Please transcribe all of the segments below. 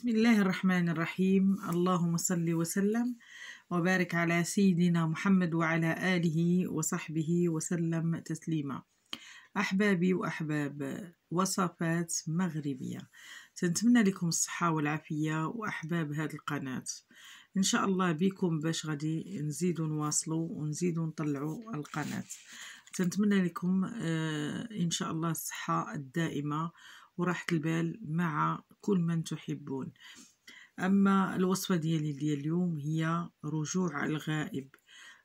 بسم الله الرحمن الرحيم اللهم صل وسلم وبارك على سيدنا محمد وعلى آله وصحبه وسلم تسليما أحبابي وأحباب وصفات مغربية تنتمنى لكم الصحة والعافية وأحباب هذه القناة إن شاء الله بكم باش غادي نزيدو نواصلو ونزيدو نطلعو القناة تنتمنى لكم آه، إن شاء الله الصحة الدائمة وراحة البال مع كل من تحبون أما الوصفة ديالي ديال اليوم هي رجوع الغائب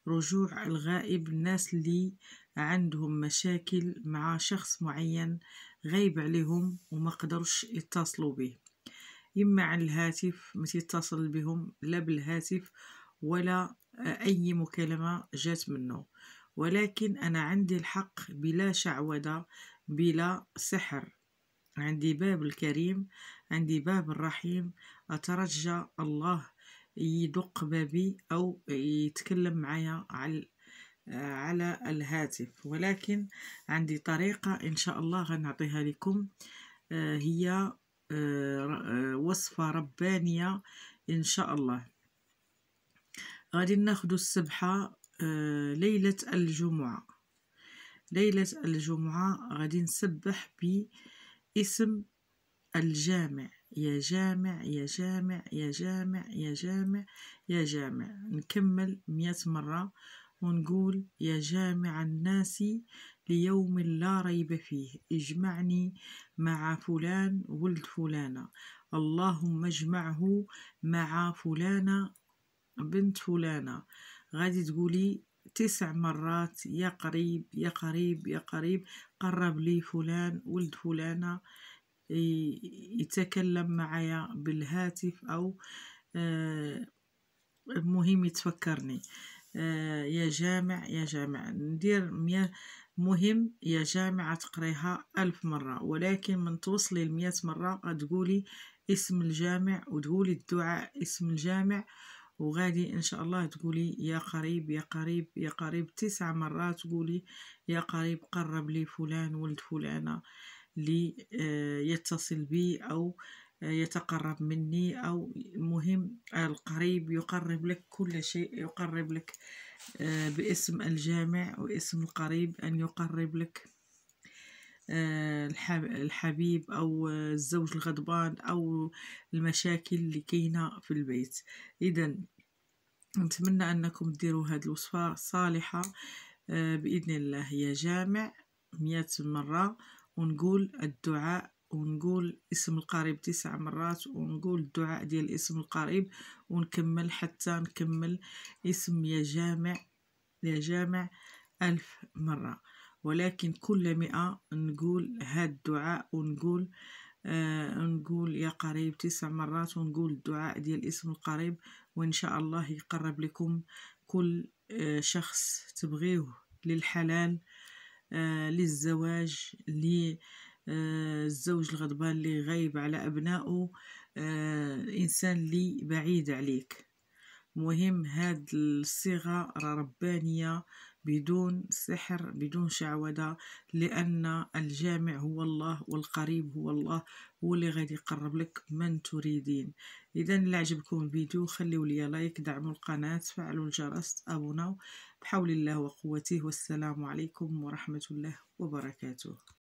رجوع الغائب الناس اللي عندهم مشاكل مع شخص معين غايب عليهم وما قدرش يتصلوا به إما عن الهاتف ما تتصل بهم لا بالهاتف ولا أي مكالمة جات منه ولكن أنا عندي الحق بلا شعوذة بلا سحر عندي باب الكريم عندي باب الرحيم أترجى الله يدق بابي أو يتكلم معايا على على الهاتف ولكن عندي طريقة إن شاء الله غنعطيها لكم آه، هي آه، آه، وصفة ربانية إن شاء الله غادي ناخد السبحة ليلة الجمعة ليلة الجمعة غادي نسبح ب اسم الجامع يا جامع يا جامع يا جامع يا جامع يا جامع نكمل مئة مرة ونقول يا جامع الناس ليوم لا ريب فيه اجمعني مع فلان ولد فلانة اللهم اجمعه مع فلانة بنت فلانة غادي تقولي تسع مرات يا قريب يا قريب يا قريب قرب لي فلان ولد فلانة يتكلم معايا بالهاتف أو المهم آه، يتفكرني آه، يا جامع يا جامع ندير مية مهم يا جامعة تقريها ألف مرة ولكن من توصلي المية مرة غتقولي اسم الجامع وتقولي الدعاء اسم الجامع وغادي ان شاء الله تقولي يا قريب يا قريب يا قريب تسع مرات تقولي يا قريب قرب لي فلان ولد فلانه لي آه، يتصل بي او آه، يتقرب مني او المهم القريب يقرب لك كل شيء يقرب لك آه، باسم الجامع واسم القريب ان يقرب لك آه، الحبيب أو الزوج الغضبان أو المشاكل اللي كاينة في البيت إذا نتمنى أنكم ديروا هذه الوصفة صالحة آه، بإذن الله يا جامع مئة مرة ونقول الدعاء ونقول اسم القريب تسع مرات ونقول الدعاء ديال اسم القريب ونكمل حتى نكمل اسم يا جامع يا جامع ألف مرة ولكن كل مئة نقول هاد الدعاء ونقول آه نقول يا قريب تسع مرات ونقول الدعاء ديال اسم القريب وإن شاء الله يقرب لكم كل آه شخص تبغيه للحلال آه للزواج للزوج آه، الغضبان اللي غايب على أبنائه آه إنسان لي بعيد عليك مهم هاد الصيغة راه ربانية بدون سحر بدون شعوذة لأن الجامع هو الله والقريب هو الله هو اللي غادي يقرب لك من تريدين إذا إلا عجبكم الفيديو خليو لي لايك دعموا القناة فعلوا الجرس ابوناو بحول الله وقوته والسلام عليكم ورحمة الله وبركاته